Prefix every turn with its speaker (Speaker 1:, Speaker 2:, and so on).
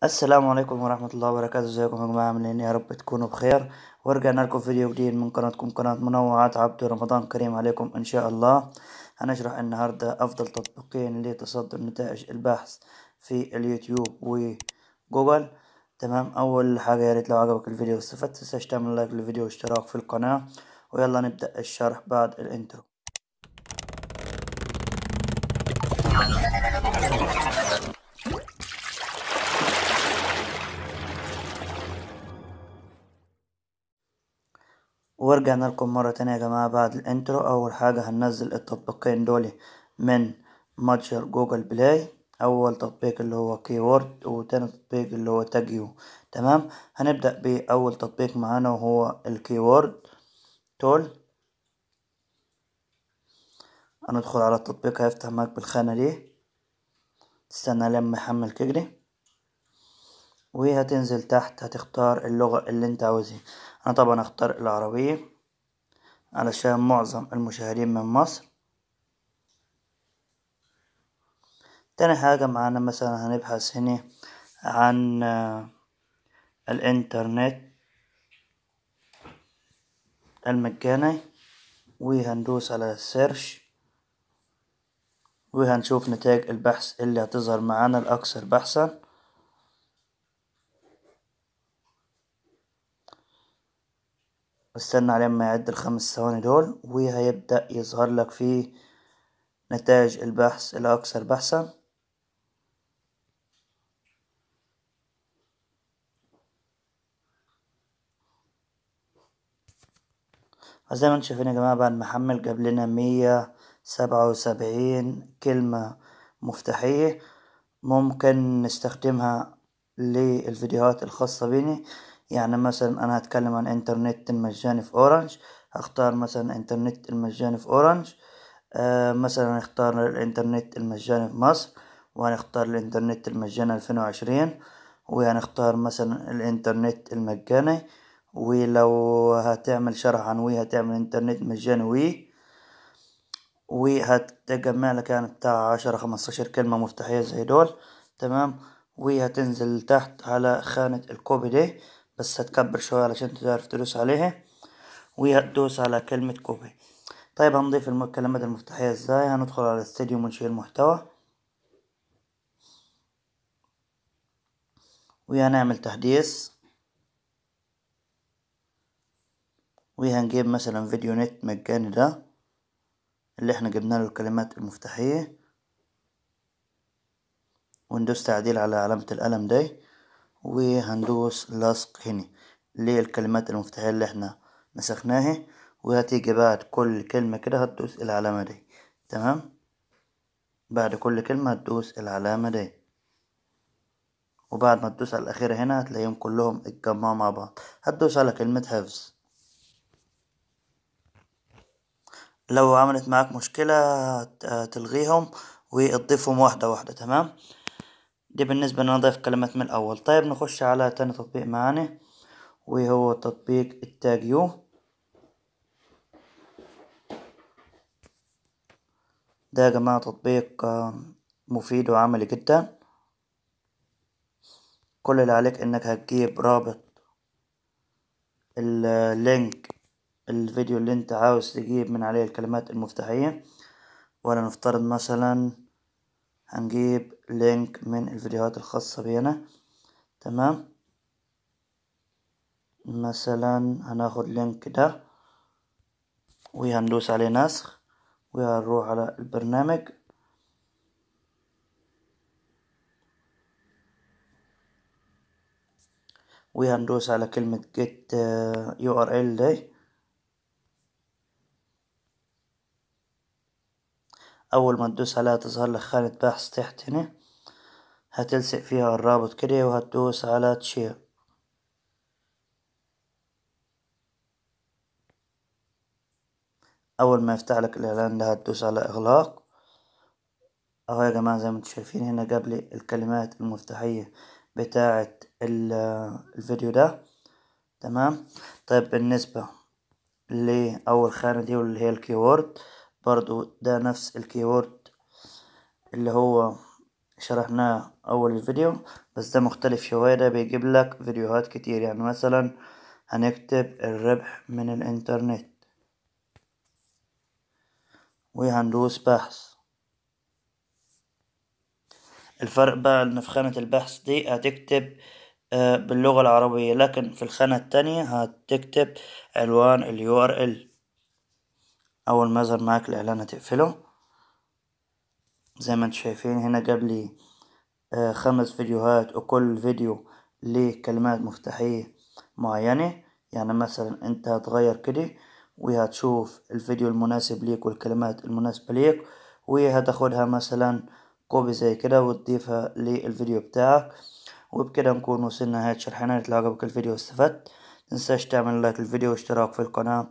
Speaker 1: السلام عليكم ورحمة الله وبركاته ازيكم يا جماعة عاملين ايه؟ يا رب تكونوا بخير ورجعنا لكم فيديو جديد من قناتكم قناة منوعات عبد رمضان كريم عليكم ان شاء الله هنشرح النهاردة افضل تطبيقين لتصدر نتائج البحث في اليوتيوب وجوجل تمام اول حاجة يا ريت لو عجبك الفيديو واستفدت تنساش تعمل لايك للفيديو واشتراك في القناة ويلا نبدأ الشرح بعد الانترو ورجعنا لكم مرة تانية يا جماعة بعد الانترو أول حاجة هننزل التطبيقين دول من متجر جوجل بلاي أول تطبيق اللي هو كيورد وتاني تطبيق اللي هو تاجيو تمام هنبدأ بأول تطبيق معانا وهو الكيورد تول هندخل على التطبيق هيفتح معاك بالخانة دي تستنى لما يحمل تجري وهتنزل تحت هتختار اللغة اللي انت عاوزها انا طبعا هختار العربية علشان معظم المشاهدين من مصر تاني حاجة معانا مثلا هنبحث هنا عن آه، الانترنت المجاني وهندوس على السيرش وهنشوف نتائج البحث اللي هتظهر معانا الأكثر بحثا واستنى على ما يعد الخمس ثواني دول وهيبدأ يظهر لك فيه نتائج البحث الأكثر بحثا زي ما انتم شايفين يا جماعة بعد ما حمل جاب لنا مية سبعة وسبعين كلمة مفتاحية ممكن نستخدمها للفيديوهات الخاصة بيني يعني مثلا انا هتكلم عن انترنت المجاني في اورنج هختار مثلا انترنت المجاني في اورنج آه مثلا هنختار الانترنت المجاني في مصر وهنختار الانترنت المجاني الفين وعشرين وهنختار مثلا الانترنت المجاني ولو هتعمل شرح عن وي هتعمل انترنت مجاني وي وهتجمع لك يعني بتاع عشرة خمستاشر كلمة مفتاحية زي دول تمام وهتنزل تحت على خانة الكوبي دي بس هتكبر شوية علشان تعرف تدوس عليها وهتدوس على كلمة كوبي طيب هنضيف الكلمات المفتاحية ازاي هندخل على استديو ونشيل المحتوى وهنعمل تحديث وهنجيب مثلا فيديو نت مجاني ده اللي احنا جبنا له الكلمات المفتاحية وندوس تعديل على علامة القلم دي وهندوس لصق هنا للكلمات المفتاحية اللي احنا مسخناها وهتيجي بعد كل كلمة كده هتدوس العلامة دي تمام بعد كل كلمة هتدوس العلامة دي وبعد ما تدوس على الأخيرة هنا هتلاقيهم كلهم اتجمعوا مع بعض هتدوس على كلمة حفظ لو عملت معاك مشكلة تلغيهم وتضيفهم واحدة واحدة تمام دي بالنسبة لنضيف انا كلمات من الاول طيب نخش على تاني تطبيق معانا وهو تطبيق التاج يو ده يا جماعة تطبيق آه، مفيد وعملي جدا كل اللي عليك انك هتجيب رابط اللينك الفيديو اللي انت عاوز تجيب من عليه الكلمات المفتاحية ولا نفترض مثلا هنجيب لينك من الفيديوهات الخاصة بينا تمام مثلا هناخد لينك ده وهندوس عليه نسخ وهنروح على البرنامج وهندوس على كلمة جيت يو ار ال دي اول ما تدوس عليها تظهر لك خانة بحث تحت هنا هتلصق فيها الرابط كده وهتدوس على تشير اول ما يفتح لك الاعلان ده هتدوس على اغلاق اهو يا جماعة زي ما انتم شايفين هنا قبل الكلمات المفتاحية بتاعة الفيديو ده تمام طيب بالنسبة لأول خانة دي واللي هي الكيورد برضو ده نفس الكيورد اللي هو شرحناه اول الفيديو بس ده مختلف شوية ده بيجيب لك فيديوهات كتير يعني مثلا هنكتب الربح من الانترنت وهندوس بحث الفرق بقى ان في خانة البحث دي هتكتب آه، باللغة العربية لكن في الخانة التانية هتكتب عنوان ال URL اول ما يظهر معاك الاعلان هتقفله زي ما انتم شايفين هنا جاب لي آه، خمس فيديوهات وكل فيديو ليه كلمات مفتاحية معينة يعني مثلا انت هتغير كده وهتشوف الفيديو المناسب ليك والكلمات المناسبة ليك وهتاخدها مثلا كوبي زي كده وتضيفها للفيديو بتاعك وبكده نكون وصلنا نهاية شرحنا لو عجبك الفيديو واستفدت متنساش تعمل لايك للفيديو واشتراك في القناة